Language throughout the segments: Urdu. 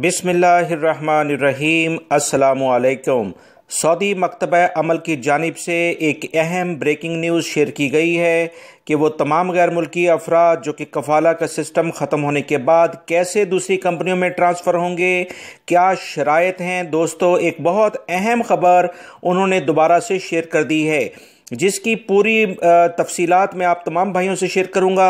بسم اللہ الرحمن الرحیم السلام علیکم سعودی مکتبہ عمل کی جانب سے ایک اہم بریکنگ نیوز شیئر کی گئی ہے کہ وہ تمام غیر ملکی افراد جو کہ کفالہ کا سسٹم ختم ہونے کے بعد کیسے دوسری کمپنیوں میں ٹرانسفر ہوں گے کیا شرائط ہیں دوستو ایک بہت اہم خبر انہوں نے دوبارہ سے شیئر کر دی ہے جس کی پوری تفصیلات میں آپ تمام بھائیوں سے شیئر کروں گا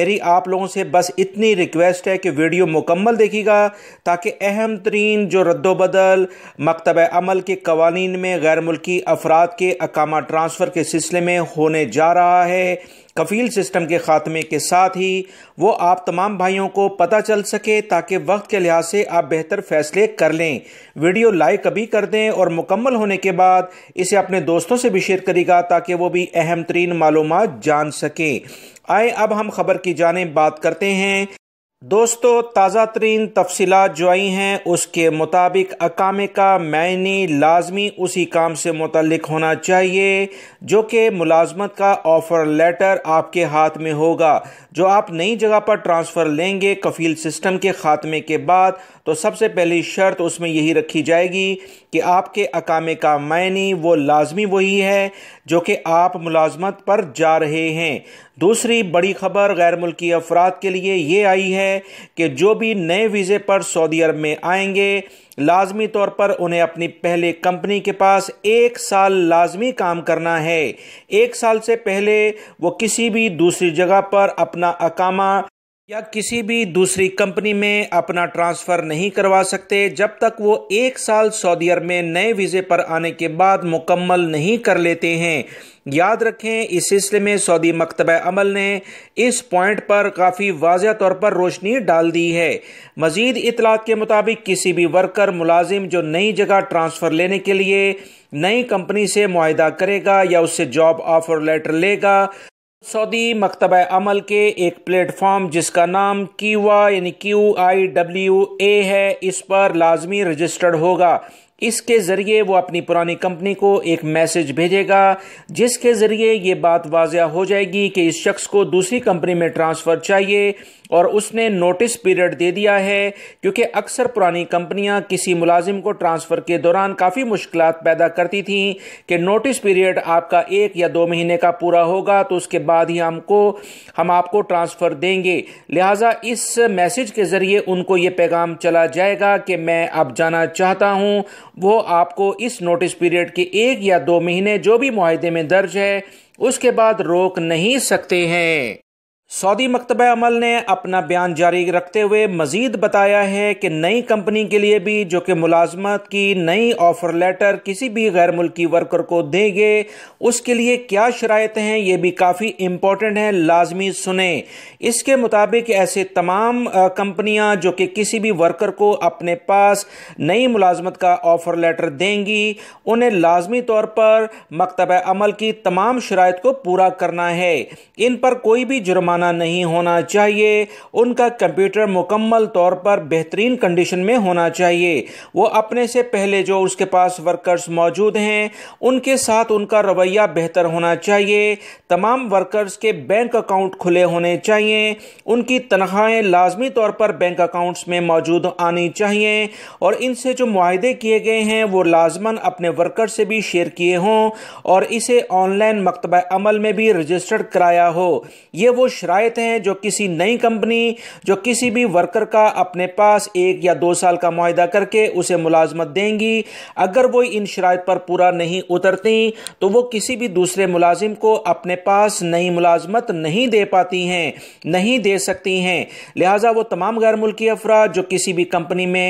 میری آپ لوگوں سے بس اتنی ریکویسٹ ہے کہ ویڈیو مکمل دیکھیے گا تاکہ اہم ترین جو رد و بدل مکتب عمل کے قوانین میں غیر ملکی افراد کے اقامہ ٹرانسفر کے سلسلے میں ہونے جا رہا ہے کفیل سسٹم کے خاتمے کے ساتھ ہی وہ آپ تمام بھائیوں کو پتہ چل سکے تاکہ وقت کے لحاظ سے آپ بہتر فیصلے کر لیں ویڈیو لائک ابھی کر دیں اور مکمل ہونے کے بعد اسے اپنے دوستوں سے بھی شیئر کریے گا تاکہ وہ بھی اہم ترین معلومات جان سکیں آئے اب ہم خبر کی جانب بات کرتے ہیں دوستو تازہ ترین تفصیلات جو آئی ہیں اس کے مطابق اقامے کا معنی لازمی اسی کام سے متعلق ہونا چاہیے جو کہ ملازمت کا آفر لیٹر آپ کے ہاتھ میں ہوگا جو آپ نئی جگہ پر ٹرانسفر لیں گے کفیل سسٹم کے خاتمے کے بعد تو سب سے پہلی شرط اس میں یہی رکھی جائے گی کہ آپ کے اکامے کا معنی وہ لازمی وہی ہے جو کہ آپ ملازمت پر جا رہے ہیں دوسری بڑی خبر غیر ملکی افراد کے لیے یہ آئی ہے کہ جو بھی نئے ویزے پر سعودی عرب میں آئیں گے لازمی طور پر انہیں اپنی پہلے کمپنی کے پاس ایک سال لازمی کام کرنا ہے ایک سال سے پہلے وہ کسی بھی دوسری جگہ پر اپنا اقامہ یا کسی بھی دوسری کمپنی میں اپنا ٹرانسفر نہیں کروا سکتے جب تک وہ ایک سال سعودی عرب میں نئے ویزے پر آنے کے بعد مکمل نہیں کر لیتے ہیں یاد رکھیں اس سلسلے میں سعودی مکتبہ عمل نے اس پوائنٹ پر کافی واضح طور پر روشنی ڈال دی ہے مزید اطلاعات کے مطابق کسی بھی ورکر ملازم جو نئی جگہ ٹرانسفر لینے کے لیے نئی کمپنی سے معاہدہ کرے گا یا اس سے جاب آفر لیٹر لے گا سعودی مکتبہ عمل کے ایک پلیٹ فارم جس کا نام کیوا یعنی کیو آئی ڈبلیو اے ہے اس پر لازمی رجسٹرڈ ہوگا اس کے ذریعے وہ اپنی پرانی کمپنی کو ایک میسج بھیجے گا جس کے ذریعے یہ بات واضح ہو جائے گی کہ اس شخص کو دوسری کمپنی میں ٹرانسفر چاہیے اور اس نے نوٹس پیریڈ دے دیا ہے کیونکہ اکثر پرانی کمپنیاں کسی ملازم کو ٹرانسفر کے دوران کافی مشکلات پیدا کرتی تھیں کہ نوٹس پیریڈ آپ کا ایک یا دو مہینے کا پورا ہوگا تو اس کے بعد ہی ہم کو ہم آپ کو ٹرانسفر دیں گے لہٰذا اس میسج کے ذریعے ان کو یہ پیغام چلا جائے گا کہ میں اب جانا چاہتا ہوں وہ آپ کو اس نوٹس پیریڈ کے ایک یا دو مہینے جو بھی معاہدے میں درج ہے اس کے بعد روک نہیں سکتے ہیں سعودی مکتبہ عمل نے اپنا بیان جاری رکھتے ہوئے مزید بتایا ہے کہ نئی کمپنی کے لیے بھی جو کہ ملازمت کی نئی آفر لیٹر کسی بھی غیر ملکی ورکر کو دے گے اس کے لیے کیا شرائط ہیں یہ بھی کافی امپورٹنٹ ہے لازمی سنیں اس کے مطابق ایسے تمام کمپنیاں جو کہ کسی بھی ورکر کو اپنے پاس نئی ملازمت کا آفر لیٹر دیں گی انہیں لازمی طور پر مکتبہ عمل کی تمام شرائط کو پورا کرنا ہے ان پر کوئی بھی جرمانہ نہیں ہونا چاہیے ان کا کمپیوٹر مکمل طور پر بہترین کنڈیشن میں ہونا چاہیے وہ اپنے سے پہلے جو اس کے کے کے پاس ورکرز ورکرز موجود ہیں ان ان ساتھ کا رویہ بہتر ہونا چاہیے تمام بینک اکاؤنٹ کھلے ہونے چاہیے ان کی تنخواہیں لازمی طور پر بینک اکاؤنٹس میں موجود آنی چاہیے اور ان سے جو معاہدے کیے گئے ہیں وہ لازماً اپنے ورکر سے بھی شیئر کیے ہوں اور اسے آن لائن مکتبہ عمل میں بھی رجسٹرڈ کرایا ہو یہ وہ شرائط ہیں جو کسی نئی کمپنی جو کسی بھی ورکر کا اپنے پاس ایک یا دو سال کا معاہدہ کر کے اسے ملازمت دیں گی اگر وہ ان شرائط پر پورا نہیں اترتی تو وہ کسی بھی دوسرے ملازم کو اپنے پاس نئی ملازمت نہیں دے پاتی ہیں نہیں دے سکتی ہیں لہٰذا وہ تمام غیر ملکی افراد جو کسی بھی کمپنی میں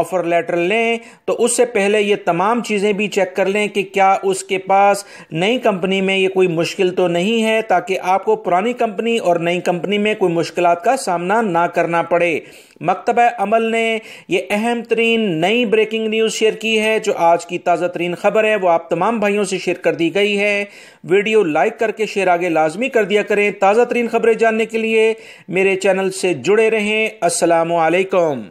آفر لیٹر لیں تو اس سے پہلے یہ تمام چیزیں بھی چیک کر لیں کہ کیا اس کے پاس نئی کمپنی میں یہ کوئی مشکل تو نہیں ہے تاکہ آپ کو پرانی کمپنی اور اور نئی کمپنی میں کوئی مشکلات کا سامنا نہ کرنا پڑے مکتبہ عمل نے یہ اہم ترین نئی بریکنگ نیوز شیئر کی ہے جو آج کی تازہ ترین خبر ہے وہ آپ تمام بھائیوں سے شیئر کر دی گئی ہے ویڈیو لائک کر کے شیئر آگے لازمی کر دیا کریں تازہ ترین خبریں جاننے کے لیے میرے چینل سے جڑے رہیں السلام علیکم